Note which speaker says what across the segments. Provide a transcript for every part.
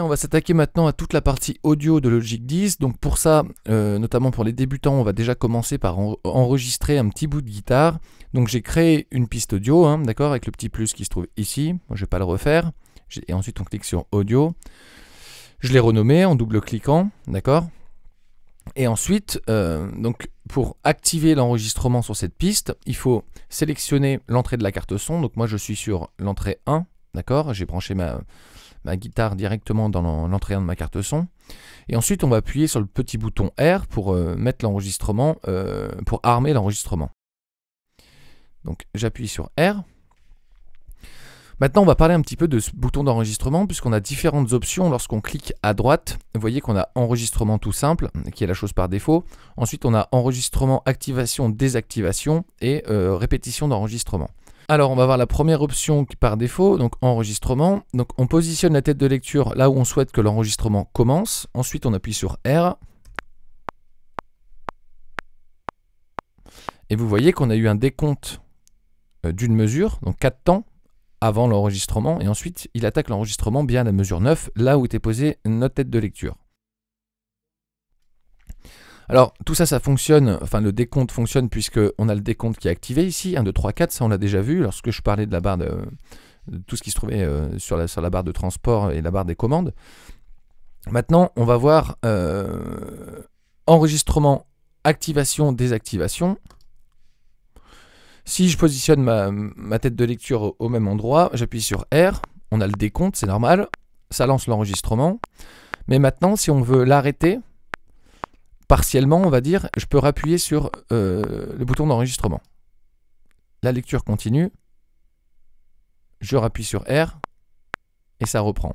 Speaker 1: on va s'attaquer maintenant à toute la partie audio de Logic 10. Donc pour ça, euh, notamment pour les débutants, on va déjà commencer par enregistrer un petit bout de guitare. Donc j'ai créé une piste audio, hein, d'accord, avec le petit plus qui se trouve ici. je ne vais pas le refaire. Et ensuite, on clique sur audio. Je l'ai renommé en double-cliquant, d'accord Et ensuite, euh, donc pour activer l'enregistrement sur cette piste, il faut sélectionner l'entrée de la carte son. Donc moi, je suis sur l'entrée 1, d'accord J'ai branché ma ma guitare directement dans l'entrée de ma carte son. Et ensuite, on va appuyer sur le petit bouton R pour euh, mettre l'enregistrement, euh, pour armer l'enregistrement. Donc j'appuie sur R. Maintenant, on va parler un petit peu de ce bouton d'enregistrement, puisqu'on a différentes options. Lorsqu'on clique à droite, vous voyez qu'on a enregistrement tout simple, qui est la chose par défaut. Ensuite, on a enregistrement, activation, désactivation et euh, répétition d'enregistrement. Alors on va voir la première option qui par défaut, donc enregistrement. Donc on positionne la tête de lecture là où on souhaite que l'enregistrement commence. Ensuite on appuie sur R. Et vous voyez qu'on a eu un décompte euh, d'une mesure, donc 4 temps, avant l'enregistrement. Et ensuite il attaque l'enregistrement bien à la mesure 9, là où était posée notre tête de lecture. Alors tout ça, ça fonctionne, enfin le décompte fonctionne puisque on a le décompte qui est activé ici, 1, 2, 3, 4, ça on l'a déjà vu lorsque je parlais de la barre de, de tout ce qui se trouvait euh, sur, la, barre de transport et la barre des commandes. Maintenant, on va voir euh, enregistrement, activation, désactivation. Si je positionne ma, tête de lecture au même endroit, j'appuie sur R, on a le décompte, c'est normal, ça lance l'enregistrement. Mais maintenant, si on veut l'arrêter, partiellement, on va dire, je peux rappuyer sur euh, le bouton d'enregistrement. La lecture continue, je rappuie sur R, et ça reprend.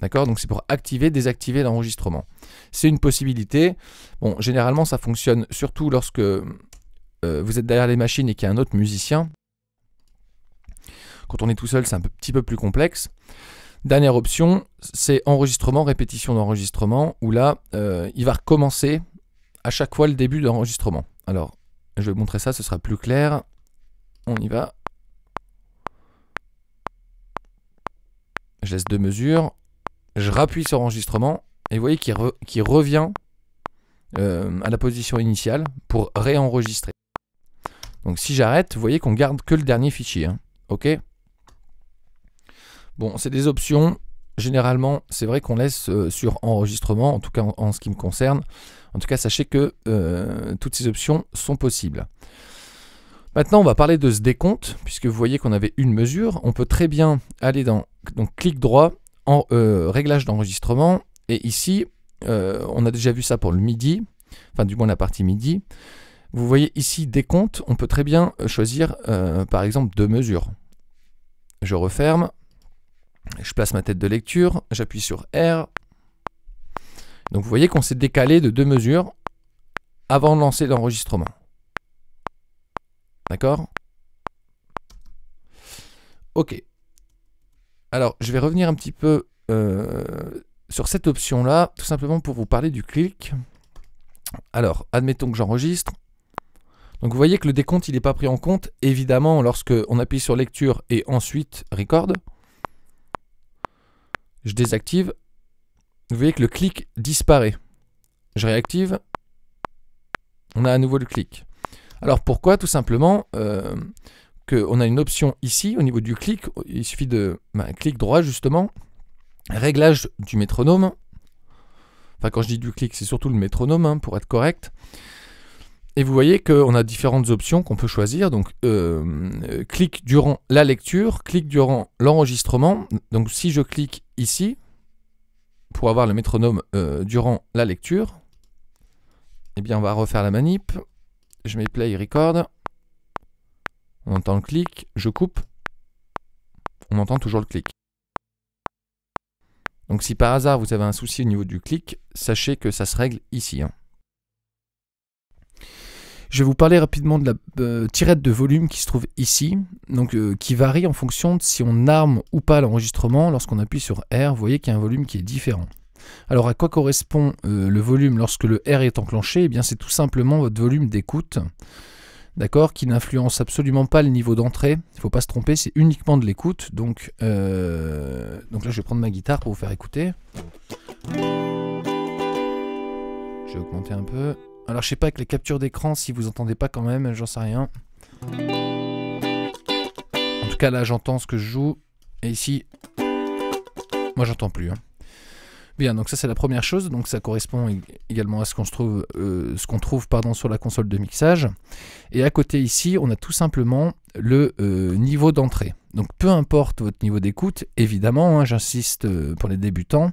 Speaker 1: D'accord Donc c'est pour activer, désactiver l'enregistrement. C'est une possibilité. Bon, généralement ça fonctionne surtout lorsque euh, vous êtes derrière les machines et qu'il y a un autre musicien. Quand on est tout seul, c'est un petit peu plus complexe. Dernière option, c'est enregistrement, répétition d'enregistrement, où là, euh, il va recommencer à chaque fois le début d'enregistrement. Alors, je vais vous montrer ça, ce sera plus clair. On y va. Je laisse deux mesures. Je rappuie sur enregistrement. Et vous voyez qu'il revient euh, à la position initiale pour réenregistrer. Donc si j'arrête, vous voyez qu'on garde que le dernier fichier. Hein. OK Bon, c'est des options. Généralement, c'est vrai qu'on laisse euh, sur enregistrement, en tout cas en, ce qui me concerne. En tout cas, sachez que euh, toutes ces options sont possibles. Maintenant, on va parler de ce décompte, puisque vous voyez qu'on avait une mesure. On peut très bien aller dans donc, clic droit, en, euh, réglage d'enregistrement, et ici, on a déjà vu ça pour le midi, enfin du moins la partie midi. Vous voyez ici décompte, on peut très bien choisir par exemple deux mesures. Je referme, je place ma tête de lecture, j'appuie sur R. Donc vous voyez qu'on s'est décalé de deux mesures avant de lancer l'enregistrement. D'accord Ok. Alors, je vais revenir un petit peu euh, sur cette option-là, tout simplement pour vous parler du clic. Alors, admettons que j'enregistre. Donc vous voyez que le décompte, il n'est pas pris en compte, évidemment, lorsque on appuie sur lecture et ensuite record je désactive, vous voyez que le clic disparaît. Je réactive, on a à nouveau le clic. Alors pourquoi Tout simplement euh, qu'on a une option ici, au niveau du clic, il suffit de ben, clic droit justement, réglage du métronome, enfin quand je dis du clic c'est surtout le métronome hein, pour être correct, et vous voyez qu'on a différentes options qu'on peut choisir. Donc, euh, euh clic durant la lecture, clic durant l'enregistrement. Donc, si je clique ici, pour avoir le métronome euh, durant la lecture, eh bien, on va refaire la manip. Je mets play, record. On entend le clic. Je coupe. On entend toujours le clic. Donc, si par hasard vous avez un souci au niveau du clic, sachez que ça se règle ici. Hein. Je vais vous parler rapidement de la euh, tirette de volume qui se trouve ici, donc euh, qui varie en fonction de si on arme ou pas l'enregistrement. Lorsqu'on appuie sur R, vous voyez qu'il y a un volume qui est différent. Alors à quoi correspond euh, le volume lorsque le R est enclenché Eh bien c'est tout simplement votre volume d'écoute, d'accord, qui n'influence absolument pas le niveau d'entrée. Il ne faut pas se tromper, c'est uniquement de l'écoute. Donc, donc là je vais prendre ma guitare pour vous faire écouter. Je vais augmenter un peu. Alors je sais pas avec les captures d'écran si vous entendez pas quand même, j'en sais rien. En tout cas là j'entends ce que je joue. Et ici, moi j'entends plus. Hein. Bien, donc ça c'est la première chose, donc ça correspond également à ce qu'on trouve, euh, ce trouve pardon, sur la console de mixage. Et à côté ici, on a tout simplement le euh, niveau d'entrée. Donc peu importe votre niveau d'écoute, évidemment, hein, j'insiste euh, pour les débutants,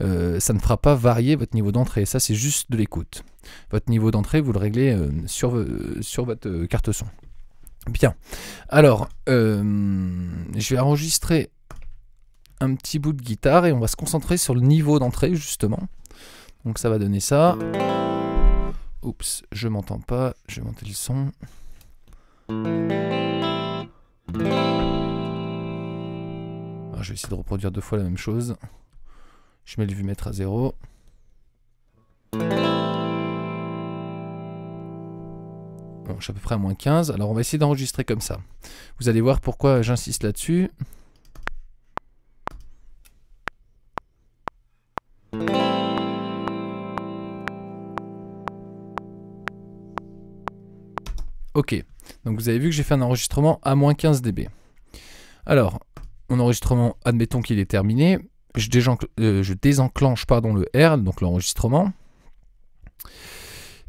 Speaker 1: euh, ça ne fera pas varier votre niveau d'entrée, ça c'est juste de l'écoute. Votre niveau d'entrée, vous le réglez euh, sur, sur, votre carte son. Bien, alors je vais enregistrer un petit bout de guitare et on va se concentrer sur le niveau d'entrée justement. Donc ça va donner ça. Oups, je m'entends pas, je vais monter le son je vais essayer de reproduire deux fois la même chose. Je mets le mettre à 0. Bon, je suis à peu près à moins 15. Alors on va essayer d'enregistrer comme ça. Vous allez voir pourquoi j'insiste là-dessus. Ok, donc vous avez vu que j'ai fait un enregistrement à moins 15 dB. Alors, mon enregistrement, admettons qu'il est terminé, je, désenclenche, je désenclenche pardon, le R, donc l'enregistrement.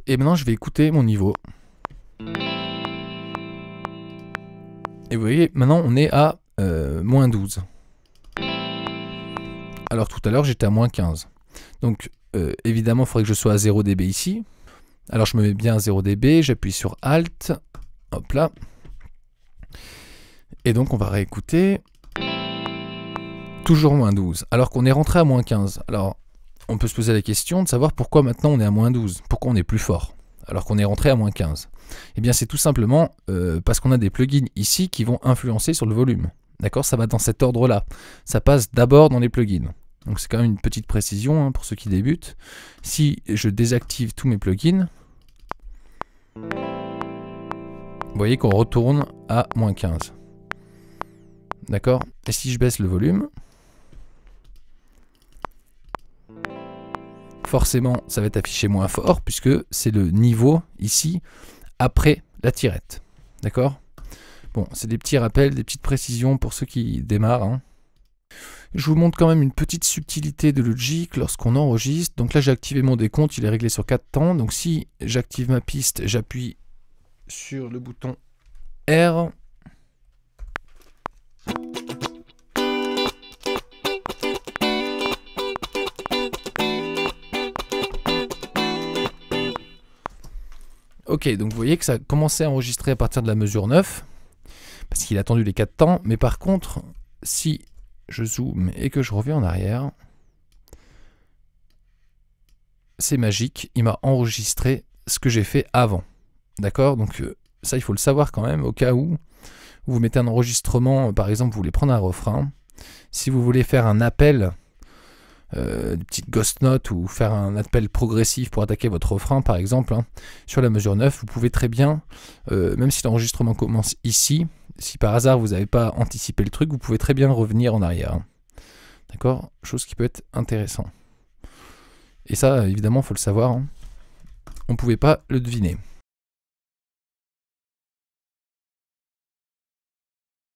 Speaker 1: Et maintenant, je vais écouter mon niveau. Et vous voyez, maintenant, on est à euh, moins 12. Alors tout à l'heure, j'étais à moins 15. Donc, euh, évidemment, il faudrait que je sois à 0 dB ici. Alors, je me mets bien à 0 dB, j'appuie sur Alt. Hop là. Et donc, on va réécouter toujours moins 12, alors qu'on est rentré à moins 15. Alors, on peut se poser la question de savoir pourquoi maintenant on est à moins 12, pourquoi on est plus fort, alors qu'on est rentré à moins 15. Eh bien, c'est tout simplement euh, parce qu'on a des plugins ici qui vont influencer sur le volume. D'accord Ça va dans cet ordre-là. Ça passe d'abord dans les plugins. Donc, c'est quand même une petite précision hein, pour ceux qui débutent. Si je désactive tous mes plugins, vous voyez qu'on retourne à moins 15. D'accord Et si je baisse le volume, forcément ça va être affiché moins fort puisque c'est le niveau ici après la tirette. D'accord Bon, c'est des petits rappels, des petites précisions pour ceux qui démarrent. Hein. Je vous montre quand même une petite subtilité de logique lorsqu'on enregistre. Donc là j'ai activé mon décompte, il est réglé sur 4 temps. Donc si j'active ma piste, j'appuie sur le bouton R, Ok, donc vous voyez que ça a commencé à enregistrer à partir de la mesure 9, parce qu'il a attendu les 4 temps, mais par contre, si je zoome et que je reviens en arrière, c'est magique, il m'a enregistré ce que j'ai fait avant. D'accord Donc euh, ça, il faut le savoir quand même, au cas où vous mettez un enregistrement, par exemple, vous voulez prendre un refrain, si vous voulez faire un appel euh, des petites ghost notes ou faire un appel progressif pour attaquer votre refrain par exemple, hein. sur la mesure 9, vous pouvez très bien, euh, même si l'enregistrement commence ici, si par hasard vous n'avez pas anticipé le truc, vous pouvez très bien revenir en arrière. Hein. D'accord Chose qui peut être intéressant. Et ça, évidemment, faut le savoir. Hein. On ne pouvait pas le deviner.